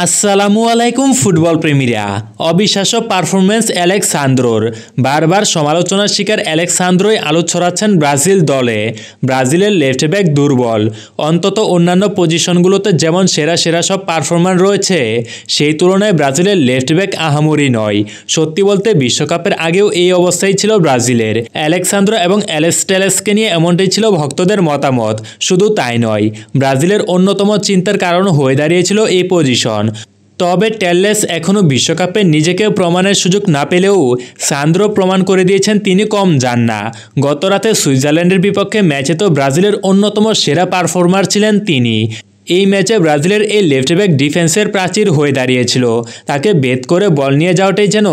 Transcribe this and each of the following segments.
আসসালামু আলাইকুম ফুটবল প্রেমীরা অবিশ্বাস্য পারফরমেন্স অ্যালেক্সান্দ্রোর বারবার সমালোচনার শিকার অ্যালেক্সান্দ্রোই আলো ছড়াচ্ছেন ব্রাজিল দলে ব্রাজিলের লেফট ব্যাক দুর্বল অন্তত অন্যান্য পজিশনগুলোতে যেমন সেরা সেরা সব পারফরমার রয়েছে সেই তুলনায় ব্রাজিলের লেফট ব্যাক আহামরি নয় সত্যি বলতে বিশ্বকাপের আগেও এই অবস্থাই ছিল ব্রাজিলের অ্যালেক্সান্দ্রো এবং অ্যালেস্টেলেসকে নিয়ে এমনটাই ছিল ভক্তদের মতামত শুধু তাই নয় ব্রাজিলের অন্যতম চিন্তার কারণ হয়ে দাঁড়িয়েছিল এই পজিশন প্রয়োজন তবে টেললেস এখনও বিশ্বকাপে নিজেকে প্রমাণের সুযোগ না পেলেও সান্দ্র প্রমাণ করে দিয়েছেন তিনি কম যান না গতরাতে সুইজারল্যান্ডের বিপক্ষে ম্যাচে তো ব্রাজিলের অন্যতম সেরা পারফর্মার ছিলেন তিনি এই ম্যাচে ব্রাজিলের এই লেফট ব্যাক ডিফেন্সের প্রাচীর হয়ে দাঁড়িয়েছিল তাকে বেদ করে বল নিয়ে যাওয়াটাই যেন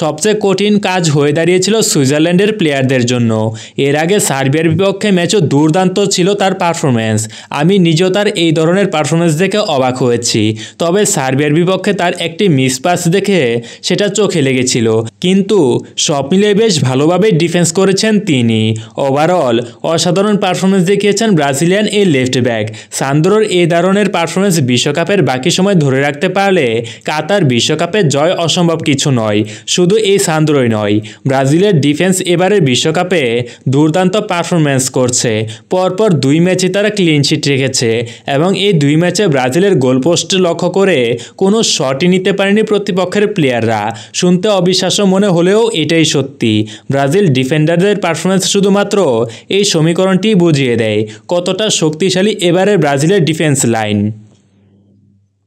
সবচেয়ে কঠিন কাজ হয়ে দাঁড়িয়েছিল সুইজারল্যান্ডের প্লেয়ারদের জন্য এর আগে সার্বিয়ার বিপক্ষে ম্যাচও দুর্দান্ত ছিল তার পারফরম্যান্স আমি নিজেও তার এই ধরনের পারফরম্যান্স দেখে অবাক হয়েছি তবে সার্বিয়ার বিপক্ষে তার একটি মিস পাস দেখে সেটা চোখে লেগেছিল কিন্তু সব মিলে বেশ ভালোভাবে ডিফেন্স করেছেন তিনি ওভারঅল অসাধারণ পারফরম্যান্স দেখিয়েছেন ব্রাজিলিয়ান এই লেফট ব্যাক সান্দ্রোর এই ধরনের পারফরমেন্স বিশ্বকাপের বাকি সময় ধরে রাখতে পারলে কাতার বিশ্বকাপে জয় অসম্ভব কিছু নয় শুধু এই সান্দ্রই নয় ব্রাজিলের ডিফেন্স এবারের বিশ্বকাপে দুর্দান্ত পারফরমেন্স করছে পরপর দুই ম্যাচে তারা ক্লিনশিট রেখেছে এবং এই দুই ম্যাচে ব্রাজিলের গোলপোস্ট লক্ষ্য করে কোনো শটই নিতে পারেনি প্রতিপক্ষের প্লেয়াররা শুনতে অবিশ্বাস্য মনে হলেও এটাই সত্যি ব্রাজিল ডিফেন্ডারদের পারফরমেন্স শুধুমাত্র এই সমীকরণটি বুঝিয়ে দেয় কতটা শক্তিশালী এবারের ব্রাজিলের ডিফেন্স line